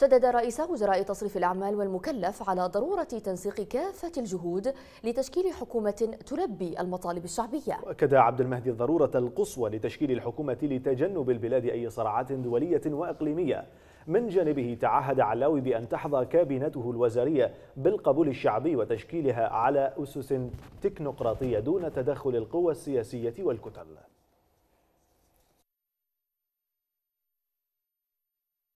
شدد رئيس وزراء تصريف الأعمال والمكلف على ضرورة تنسيق كافة الجهود لتشكيل حكومة تلبي المطالب الشعبية وأكد عبد المهدي الضرورة القصوى لتشكيل الحكومة لتجنب البلاد أي صراعات دولية وإقليمية من جانبه تعهد علاوي بأن تحظى كابينته الوزارية بالقبول الشعبي وتشكيلها على أسس تكنوقراطية دون تدخل القوى السياسية والكتل